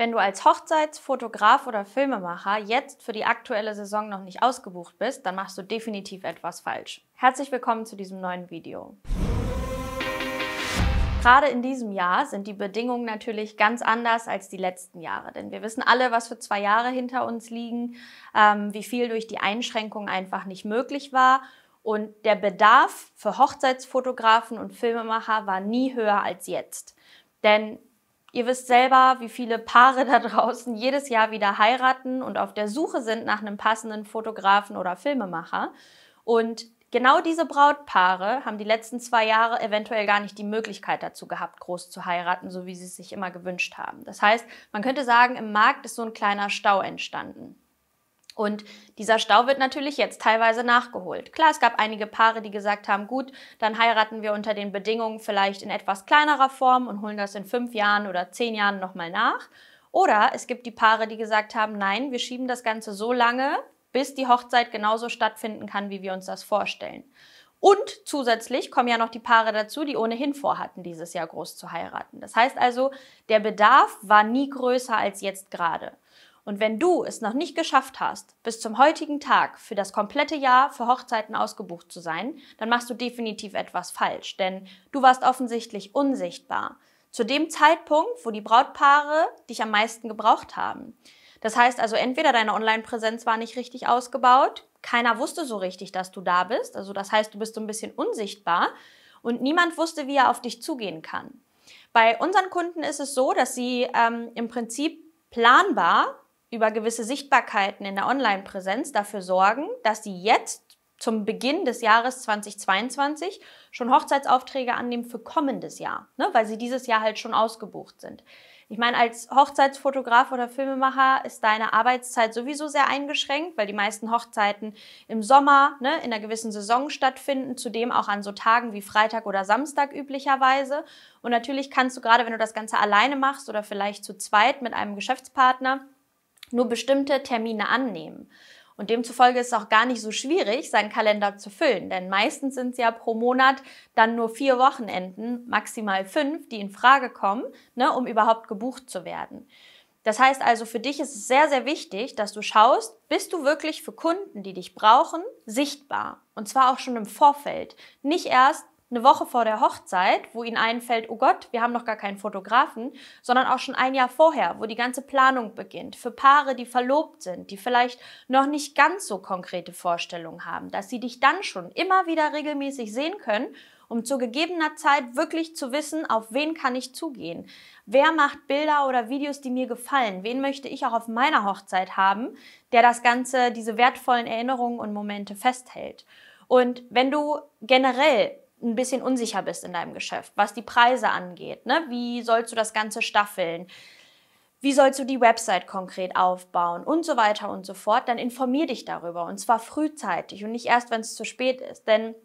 Wenn du als Hochzeitsfotograf oder Filmemacher jetzt für die aktuelle Saison noch nicht ausgebucht bist, dann machst du definitiv etwas falsch. Herzlich willkommen zu diesem neuen Video. Gerade in diesem Jahr sind die Bedingungen natürlich ganz anders als die letzten Jahre, denn wir wissen alle, was für zwei Jahre hinter uns liegen, ähm, wie viel durch die Einschränkungen einfach nicht möglich war und der Bedarf für Hochzeitsfotografen und Filmemacher war nie höher als jetzt. Denn Ihr wisst selber, wie viele Paare da draußen jedes Jahr wieder heiraten und auf der Suche sind nach einem passenden Fotografen oder Filmemacher. Und genau diese Brautpaare haben die letzten zwei Jahre eventuell gar nicht die Möglichkeit dazu gehabt, groß zu heiraten, so wie sie es sich immer gewünscht haben. Das heißt, man könnte sagen, im Markt ist so ein kleiner Stau entstanden. Und dieser Stau wird natürlich jetzt teilweise nachgeholt. Klar, es gab einige Paare, die gesagt haben, gut, dann heiraten wir unter den Bedingungen vielleicht in etwas kleinerer Form und holen das in fünf Jahren oder zehn Jahren nochmal nach. Oder es gibt die Paare, die gesagt haben, nein, wir schieben das Ganze so lange, bis die Hochzeit genauso stattfinden kann, wie wir uns das vorstellen. Und zusätzlich kommen ja noch die Paare dazu, die ohnehin vorhatten, dieses Jahr groß zu heiraten. Das heißt also, der Bedarf war nie größer als jetzt gerade. Und wenn du es noch nicht geschafft hast, bis zum heutigen Tag für das komplette Jahr für Hochzeiten ausgebucht zu sein, dann machst du definitiv etwas falsch, denn du warst offensichtlich unsichtbar. Zu dem Zeitpunkt, wo die Brautpaare dich am meisten gebraucht haben. Das heißt also, entweder deine Online-Präsenz war nicht richtig ausgebaut, keiner wusste so richtig, dass du da bist, also das heißt, du bist so ein bisschen unsichtbar und niemand wusste, wie er auf dich zugehen kann. Bei unseren Kunden ist es so, dass sie ähm, im Prinzip planbar über gewisse Sichtbarkeiten in der Online-Präsenz dafür sorgen, dass sie jetzt zum Beginn des Jahres 2022 schon Hochzeitsaufträge annehmen für kommendes Jahr, ne, weil sie dieses Jahr halt schon ausgebucht sind. Ich meine, als Hochzeitsfotograf oder Filmemacher ist deine Arbeitszeit sowieso sehr eingeschränkt, weil die meisten Hochzeiten im Sommer ne, in einer gewissen Saison stattfinden, zudem auch an so Tagen wie Freitag oder Samstag üblicherweise. Und natürlich kannst du gerade, wenn du das Ganze alleine machst oder vielleicht zu zweit mit einem Geschäftspartner, nur bestimmte Termine annehmen. Und demzufolge ist es auch gar nicht so schwierig, seinen Kalender zu füllen, denn meistens sind es ja pro Monat dann nur vier Wochenenden, maximal fünf, die in Frage kommen, ne, um überhaupt gebucht zu werden. Das heißt also, für dich ist es sehr, sehr wichtig, dass du schaust, bist du wirklich für Kunden, die dich brauchen, sichtbar. Und zwar auch schon im Vorfeld. Nicht erst, eine Woche vor der Hochzeit, wo ihnen einfällt, oh Gott, wir haben noch gar keinen Fotografen, sondern auch schon ein Jahr vorher, wo die ganze Planung beginnt, für Paare, die verlobt sind, die vielleicht noch nicht ganz so konkrete Vorstellungen haben, dass sie dich dann schon immer wieder regelmäßig sehen können, um zu gegebener Zeit wirklich zu wissen, auf wen kann ich zugehen, wer macht Bilder oder Videos, die mir gefallen, wen möchte ich auch auf meiner Hochzeit haben, der das Ganze, diese wertvollen Erinnerungen und Momente festhält. Und wenn du generell ein bisschen unsicher bist in deinem Geschäft, was die Preise angeht. Ne? Wie sollst du das Ganze staffeln? Wie sollst du die Website konkret aufbauen und so weiter und so fort, dann informier dich darüber und zwar frühzeitig und nicht erst, wenn es zu spät ist. Denn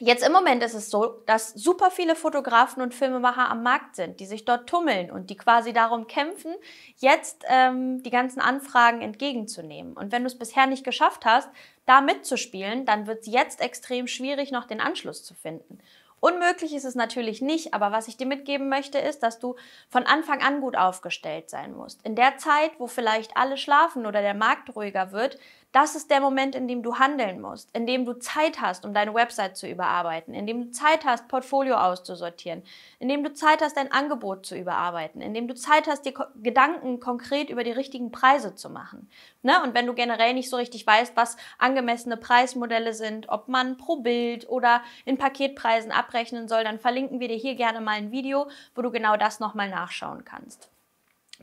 Jetzt im Moment ist es so, dass super viele Fotografen und Filmemacher am Markt sind, die sich dort tummeln und die quasi darum kämpfen, jetzt ähm, die ganzen Anfragen entgegenzunehmen. Und wenn du es bisher nicht geschafft hast, da mitzuspielen, dann wird es jetzt extrem schwierig, noch den Anschluss zu finden. Unmöglich ist es natürlich nicht, aber was ich dir mitgeben möchte, ist, dass du von Anfang an gut aufgestellt sein musst. In der Zeit, wo vielleicht alle schlafen oder der Markt ruhiger wird, das ist der Moment, in dem du handeln musst, in dem du Zeit hast, um deine Website zu überarbeiten, in dem du Zeit hast, Portfolio auszusortieren, in dem du Zeit hast, dein Angebot zu überarbeiten, in dem du Zeit hast, dir Gedanken konkret über die richtigen Preise zu machen. Ne? Und wenn du generell nicht so richtig weißt, was angemessene Preismodelle sind, ob man pro Bild oder in Paketpreisen abrechnen soll, dann verlinken wir dir hier gerne mal ein Video, wo du genau das nochmal nachschauen kannst.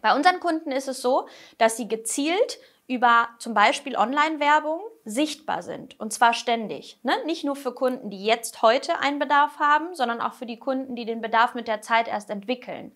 Bei unseren Kunden ist es so, dass sie gezielt über zum Beispiel Online-Werbung sichtbar sind. Und zwar ständig. Ne? Nicht nur für Kunden, die jetzt heute einen Bedarf haben, sondern auch für die Kunden, die den Bedarf mit der Zeit erst entwickeln.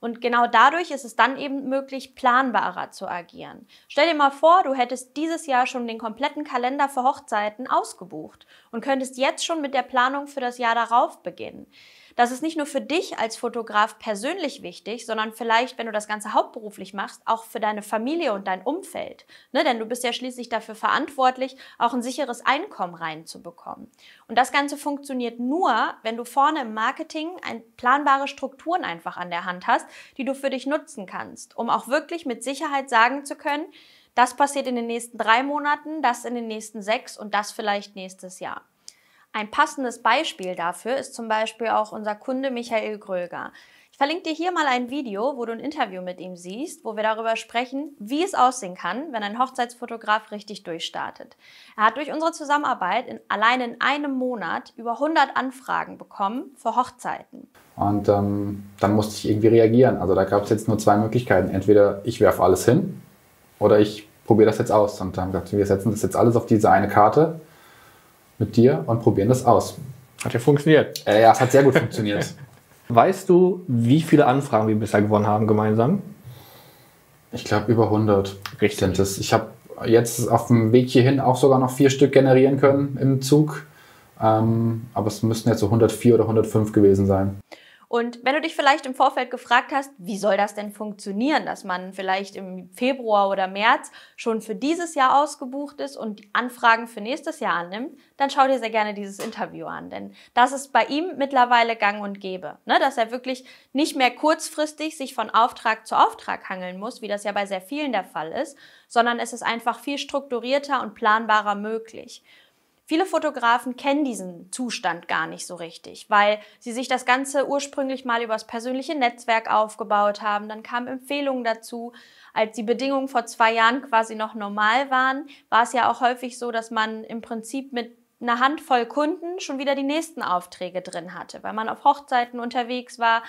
Und genau dadurch ist es dann eben möglich, planbarer zu agieren. Stell dir mal vor, du hättest dieses Jahr schon den kompletten Kalender für Hochzeiten ausgebucht und könntest jetzt schon mit der Planung für das Jahr darauf beginnen. Das ist nicht nur für dich als Fotograf persönlich wichtig, sondern vielleicht, wenn du das Ganze hauptberuflich machst, auch für deine Familie und dein Umfeld. Ne? Denn du bist ja schließlich dafür verantwortlich, auch ein sicheres Einkommen reinzubekommen. Und das Ganze funktioniert nur, wenn du vorne im Marketing ein, planbare Strukturen einfach an der Hand hast, die du für dich nutzen kannst, um auch wirklich mit Sicherheit sagen zu können, das passiert in den nächsten drei Monaten, das in den nächsten sechs und das vielleicht nächstes Jahr. Ein passendes Beispiel dafür ist zum Beispiel auch unser Kunde Michael Gröger. Ich verlinke dir hier mal ein Video, wo du ein Interview mit ihm siehst, wo wir darüber sprechen, wie es aussehen kann, wenn ein Hochzeitsfotograf richtig durchstartet. Er hat durch unsere Zusammenarbeit in, allein in einem Monat über 100 Anfragen bekommen für Hochzeiten. Und ähm, dann musste ich irgendwie reagieren. Also da gab es jetzt nur zwei Möglichkeiten. Entweder ich werfe alles hin oder ich probiere das jetzt aus. Und dann haben wir gesagt, wir setzen das jetzt alles auf diese eine Karte mit dir und probieren das aus. Hat ja funktioniert. Äh, ja, es hat sehr gut funktioniert. Weißt du, wie viele Anfragen wir bisher gewonnen haben gemeinsam? Ich glaube, über 100 Richtig. Ich habe jetzt auf dem Weg hierhin auch sogar noch vier Stück generieren können im Zug. Ähm, aber es müssten jetzt so 104 oder 105 gewesen sein. Und wenn du dich vielleicht im Vorfeld gefragt hast, wie soll das denn funktionieren, dass man vielleicht im Februar oder März schon für dieses Jahr ausgebucht ist und die Anfragen für nächstes Jahr annimmt, dann schau dir sehr gerne dieses Interview an. Denn das ist bei ihm mittlerweile gang und gäbe, ne? dass er wirklich nicht mehr kurzfristig sich von Auftrag zu Auftrag hangeln muss, wie das ja bei sehr vielen der Fall ist, sondern es ist einfach viel strukturierter und planbarer möglich. Viele Fotografen kennen diesen Zustand gar nicht so richtig, weil sie sich das Ganze ursprünglich mal übers persönliche Netzwerk aufgebaut haben. Dann kamen Empfehlungen dazu. Als die Bedingungen vor zwei Jahren quasi noch normal waren, war es ja auch häufig so, dass man im Prinzip mit einer Handvoll Kunden schon wieder die nächsten Aufträge drin hatte, weil man auf Hochzeiten unterwegs war,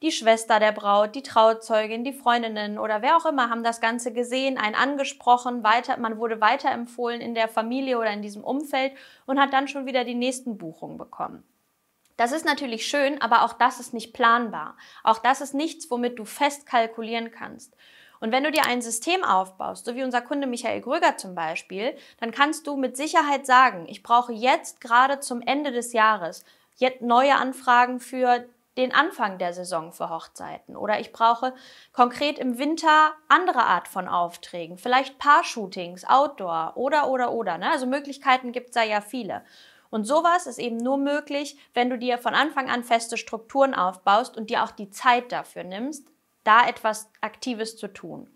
die Schwester der Braut, die Trauzeugin, die Freundinnen oder wer auch immer haben das Ganze gesehen, einen angesprochen, weiter, man wurde weiterempfohlen in der Familie oder in diesem Umfeld und hat dann schon wieder die nächsten Buchungen bekommen. Das ist natürlich schön, aber auch das ist nicht planbar. Auch das ist nichts, womit du fest kalkulieren kannst. Und wenn du dir ein System aufbaust, so wie unser Kunde Michael Gröger zum Beispiel, dann kannst du mit Sicherheit sagen, ich brauche jetzt gerade zum Ende des Jahres jetzt neue Anfragen für den Anfang der Saison für Hochzeiten oder ich brauche konkret im Winter andere Art von Aufträgen, vielleicht Paar-Shootings, Outdoor oder oder oder. Ne? Also Möglichkeiten gibt es da ja viele. Und sowas ist eben nur möglich, wenn du dir von Anfang an feste Strukturen aufbaust und dir auch die Zeit dafür nimmst, da etwas Aktives zu tun.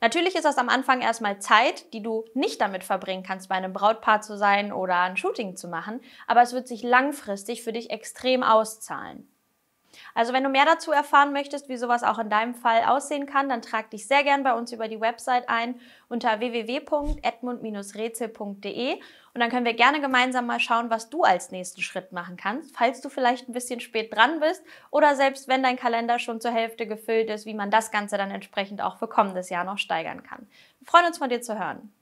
Natürlich ist das am Anfang erstmal Zeit, die du nicht damit verbringen kannst, bei einem Brautpaar zu sein oder ein Shooting zu machen, aber es wird sich langfristig für dich extrem auszahlen. Also wenn du mehr dazu erfahren möchtest, wie sowas auch in deinem Fall aussehen kann, dann trag dich sehr gern bei uns über die Website ein unter www.edmund-rätsel.de und dann können wir gerne gemeinsam mal schauen, was du als nächsten Schritt machen kannst, falls du vielleicht ein bisschen spät dran bist oder selbst wenn dein Kalender schon zur Hälfte gefüllt ist, wie man das Ganze dann entsprechend auch für kommendes Jahr noch steigern kann. Wir freuen uns von dir zu hören.